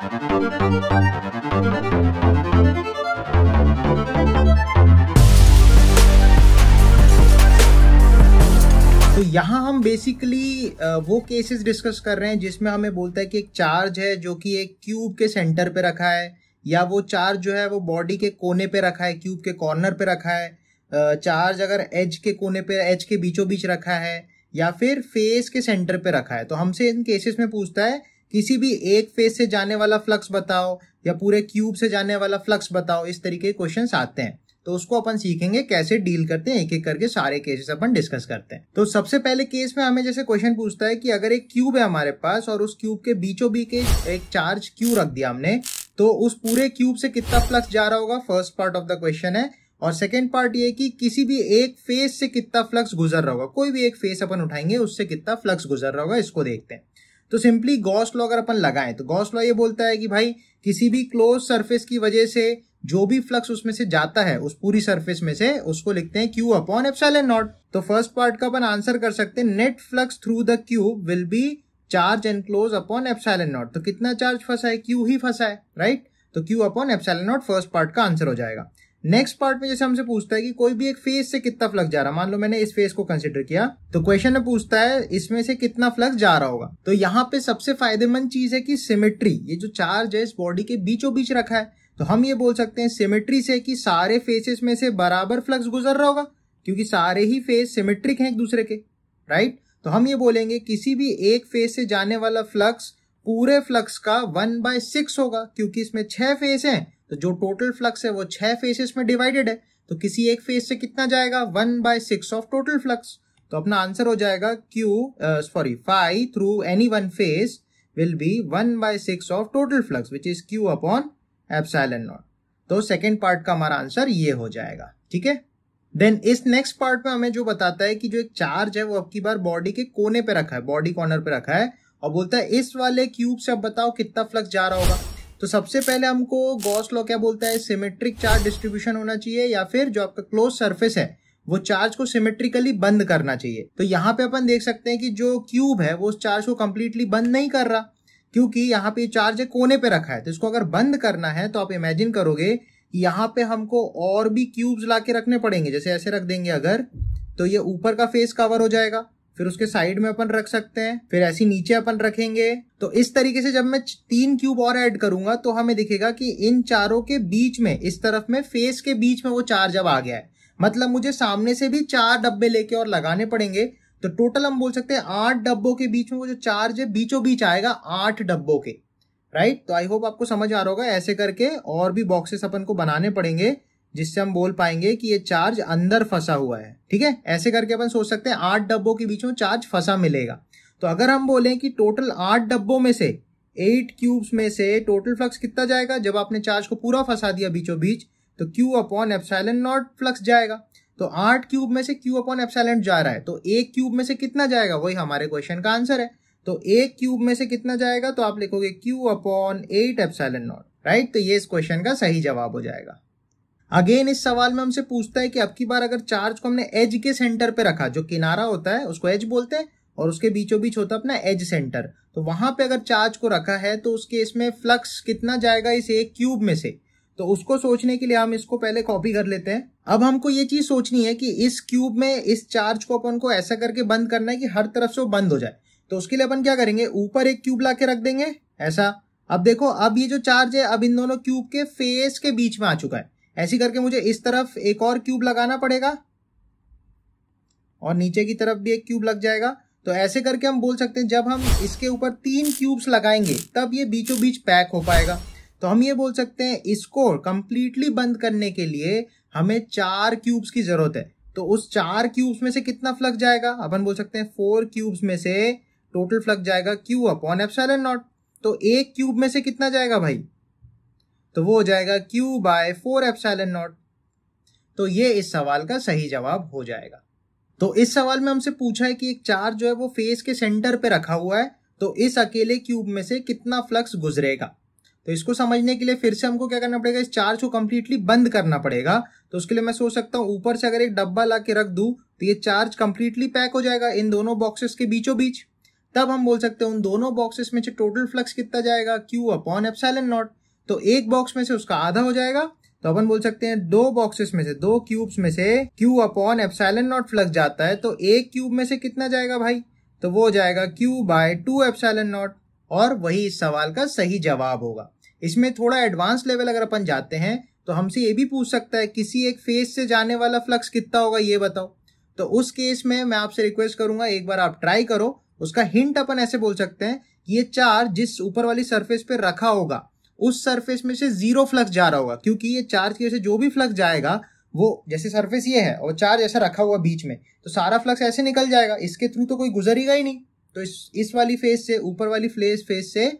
तो यहाँ हम बेसिकली वो केसेस डिस्कस कर रहे हैं जिसमें हमें बोलता है कि एक चार्ज है जो कि एक क्यूब के सेंटर पे रखा है या वो चार्ज जो है वो बॉडी के कोने पे रखा है क्यूब के कॉर्नर पे रखा है चार्ज अगर एज के कोने पे एज के बीचों बीच रखा है या फिर फेस के सेंटर पे रखा है तो हमसे इन केसेस में पूछता है किसी भी एक फेज से जाने वाला फ्लक्स बताओ या पूरे क्यूब से जाने वाला फ्लक्स बताओ इस तरीके के क्वेश्चन आते हैं तो उसको अपन सीखेंगे कैसे डील करते हैं एक एक करके सारे केसेस अपन डिस्कस करते हैं तो सबसे पहले केस में हमें जैसे क्वेश्चन पूछता है कि अगर एक क्यूब है हमारे पास और उस क्यूब के बीचों बीच एक चार्ज क्यू रख दिया हमने तो उस पूरे क्यूब से कितना फ्लक्स जा रहा होगा first part of the question है और सेकेंड पार्ट ये कि किसी भी एक फेज से कितना फ्लक्स गुजर रहा होगा कोई भी एक फेज अपन उठाएंगे उससे कितना फ्लक्स गुजर रहा होगा इसको देखते हैं तो सिंपली गॉस लॉ अगर अपन लगाएं तो गॉस लॉ ये बोलता है कि भाई किसी भी क्लोज सरफेस की वजह से जो भी फ्लक्स उसमें से जाता है उस पूरी सरफेस में से उसको लिखते हैं क्यू अपॉन एपसाइल नॉट तो फर्स्ट पार्ट का अपन आंसर कर सकते हैं net flux through the cube will be charge enclose upon epsilon naught तो कितना चार्ज फंसा है क्यू ही फंसा है राइट right? तो Q upon epsilon naught first part का आंसर हो जाएगा नेक्स्ट पार्ट में जैसे हमसे पूछता है कि कोई भी एक फेस से कितना फ्लक्स जा रहा है मान लो मैंने इस फेस को कंसिडर किया तो क्वेश्चन में पूछता है इसमें से कितना फ्लक्स जा रहा होगा तो यहाँ पे सबसे फायदेमंद चीज है कि सिमेट्री ये जो चार्ज है इस बॉडी के बीचों बीच रखा है तो हम ये बोल सकते हैं सिमेट्री से कि सारे फेसेस में से बराबर फ्लक्स गुजर रहा होगा क्योंकि सारे ही फेस सिमेट्रिक हैं एक दूसरे के राइट तो हम ये बोलेंगे किसी भी एक फेस से जाने वाला फ्लक्स पूरे फ्लक्स का वन बाय सिक्स होगा क्योंकि इसमें छह फेस हैं तो जो टोटल फ्लक्स है वो छह फेसेस में डिवाइडेड है तो किसी एक फेस से कितना जाएगा one by six of total flux तो अपना आंसर हो जाएगा Q sorry five through any one face will be one by six of total flux which is Q upon epsilon naught तो सेकेंड पार्ट का हमारा आंसर ये हो जाएगा ठीक है देन इस नेक्स्ट पार्ट में हमें जो बताता है कि जो एक चार्ज है वो अब की बार बॉडी के कोने पे रखा है बॉडी कॉर्नर पे रखा है और बोलता है इस वाले क्यूब से अब बताओ कितना फ्लक्स जा रहा होगा तो सबसे पहले हमको गॉस लॉ क्या बोलता है सिमेट्रिक चार्ज डिस्ट्रीब्यूशन होना चाहिए या फिर जो आपका क्लोज सरफेस है वो चार्ज को सिमेट्रिकली बंद करना चाहिए तो यहाँ पे अपन देख सकते हैं कि जो क्यूब है वो उस चार्ज को कम्प्लीटली बंद नहीं कर रहा क्योंकि यहाँ पे चार्ज कोने पे रखा है तो इसको अगर बंद करना है तो आप इमेजिन करोगे कि यहाँ पे हमको और भी क्यूब्स ला के रखने पड़ेंगे जैसे ऐसे रख देंगे अगर तो ये ऊपर का फेस कवर हो जाएगा फिर उसके साइड में अपन रख सकते हैं फिर ऐसी नीचे अपन रखेंगे तो इस तरीके से जब मैं तीन क्यूब और ऐड करूंगा तो हमें दिखेगा कि इन चारों के बीच में इस तरफ में फेस के बीच में वो चार जब आ गया है मतलब मुझे सामने से भी चार डब्बे लेके और लगाने पड़ेंगे तो टोटल हम बोल सकते हैं आठ डब्बों के बीच में वो जो चार्ज है बीचों बीच आएगा आठ डब्बों के राइट तो आई होप आपको समझ आ रहा होगा ऐसे करके और भी बॉक्सेस अपन को बनाने पड़ेंगे जिससे हम बोल पाएंगे कि ये चार्ज अंदर फंसा हुआ है ठीक है ऐसे करके अपन सोच सकते हैं आठ डब्बों के बीच में चार्ज फंसा मिलेगा तो अगर हम बोलें कि टोटल आठ डब्बों में से एट क्यूब्स में से टोटल फ्लक्स कितना जाएगा जब आपने चार्ज को पूरा फंसा दिया बीचों बीच तो Q upon epsilon naught flux जाएगा तो आठ क्यूब में से क्यू अपॉन एप्साइलन जा रहा है तो एक क्यूब में से कितना जाएगा वही हमारे क्वेश्चन का आंसर है तो एक क्यूब में से कितना जाएगा तो आप लिखोगे Q upon eight epsilon naught right तो ये इस क्वेश्चन का सही जवाब हो जाएगा अगेन इस सवाल में हमसे पूछता है कि अब की बार अगर चार्ज को हमने एज के सेंटर पे रखा जो किनारा होता है उसको एज बोलते हैं और उसके बीचों बीच होता है अपना एज सेंटर तो वहां पे अगर चार्ज को रखा है तो उसके इसमें फ्लक्स कितना जाएगा इस एक क्यूब में से तो उसको सोचने के लिए हम इसको पहले कॉपी कर लेते हैं अब हमको ये चीज सोचनी है कि इस क्यूब में इस चार्ज को अपन को ऐसा करके बंद करना है कि हर तरफ से वो बंद हो जाए तो उसके लिए अपन क्या करेंगे ऊपर एक क्यूब ला के रख देंगे ऐसा अब देखो अब ये जो चार्ज है अब इन दोनों क्यूब के फेस के बीच में आ चुका है ऐसी करके मुझे इस तरफ एक और क्यूब लगाना पड़ेगा और नीचे की तरफ भी एक क्यूब लग जाएगा तो ऐसे करके हम बोल सकते हैं जब हम इसके ऊपर तीन क्यूब्स लगाएंगे तब ये बीचों बीच पैक हो पाएगा तो हम ये बोल सकते हैं इसको कंप्लीटली बंद करने के लिए हमें चार क्यूब्स की जरूरत है तो उस चार क्यूब्स में से कितना फ्लक जाएगा अपन बोल सकते हैं फोर क्यूब्स में से टोटल फ्लक जाएगा क्यू अपॉन एफ नॉट तो एक क्यूब में से कितना जाएगा भाई तो वो हो जाएगा Q by four epsilon naught तो ये इस सवाल का सही जवाब हो जाएगा तो इस सवाल में हमसे पूछा है कि एक चार्ज जो है वो फेस के सेंटर पे रखा हुआ है तो इस अकेले क्यूब में से कितना फ्लक्स गुजरेगा तो इसको समझने के लिए फिर से हमको क्या करना पड़ेगा इस चार्ज को कंप्लीटली बंद करना पड़ेगा तो उसके लिए मैं सोच सकता हूँ ऊपर से अगर एक डब्बा ला के रख दू तो ये चार्ज कंप्लीटली पैक हो जाएगा इन दोनों बॉक्सेस के बीचों बीच तब हम बोल सकते हैं उन दोनों बॉक्सेस में से टोटल फ्लक्स कितना जाएगा क्यू अपॉन एफ नॉट तो एक बॉक्स में से उसका आधा हो जाएगा तो अपन बोल सकते हैं दो बॉक्सेस में से दो क्यूब्स में से Q upon epsilon naught flux जाता है तो एक क्यूब में से कितना जाएगा भाई तो वो जाएगा Q by two epsilon naught और वही इस सवाल का सही जवाब होगा इसमें थोड़ा एडवांस लेवल अगर अपन जाते हैं तो हमसे ये भी पूछ सकता है किसी एक फेस से जाने वाला फ्लक्स कितना होगा ये बताओ तो उस केस में मैं आपसे रिक्वेस्ट करूंगा एक बार आप ट्राई करो उसका हिंट अपन ऐसे बोल सकते हैं कि ये चार जिस ऊपर वाली सरफेस पे रखा होगा उस सरफेस में से जीरो फ्लक्स जा रहा होगा क्योंकि ये चार्ज की वजह से जो भी फ्लक्स जाएगा वो जैसे सरफेस ये है और चार्ज ऐसा रखा हुआ बीच में तो सारा फ्लक्स ऐसे निकल जाएगा इसके थ्रू तो कोई गुजरेगा ही नहीं तो इस इस वाली फेस से ऊपर वाली फेस फेस से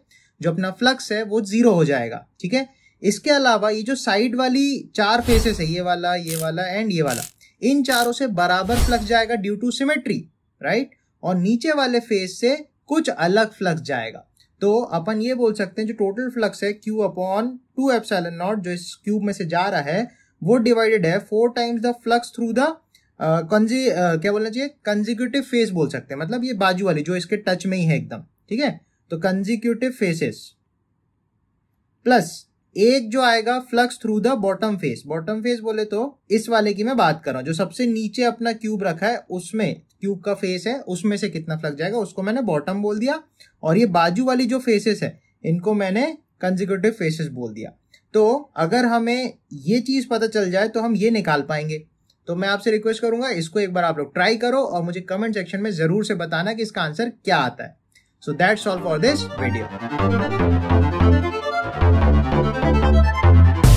जो अपना फ्लक्स है वो जीरो हो जाएगा ठीक है इसके अलावा ये जो साइड वाली चार फेसेस है ये वाला ये वाला एंड ये वाला इन चारों से बराबर फ्लक्स जाएगा ड्यू टू सिमेट्री राइट और नीचे वाले फेस से कुछ अलग फ्लक्स जाएगा तो अपन ये बोल सकते हैं जो टोटल फ्लक्स है Q upon two epsilon naught जो इस क्यूब में से जा रहा है वो डिवाइडेड है four times the flux through the कंजी क्या बोलना चाहिए कंजिक्यूटिव फेस बोल सकते हैं मतलब ये बाजू वाली जो इसके टच में ही है एकदम ठीक है तो कंजिक्यूटिव फेसेस प्लस एक जो आएगा flux through the bottom face bottom face बोले तो इस वाले की मैं बात कर रहा हूं जो सबसे नीचे अपना क्यूब रखा है उसमें क्यूब का फेस है उसमें से कितना फ्लक्स जाएगा उसको मैंने बॉटम बोल दिया और ये बाजू वाली जो फेसेस है इनको मैंने कंजिक्यूटिव फेसेस बोल दिया तो अगर हमें ये चीज़ पता चल जाए तो हम ये निकाल पाएंगे तो मैं आपसे रिक्वेस्ट करूंगा इसको एक बार आप लोग ट्राई करो और मुझे कमेंट सेक्शन में ज़रूर से बताना कि इसका आंसर क्या आता है so that's all for this video ピッ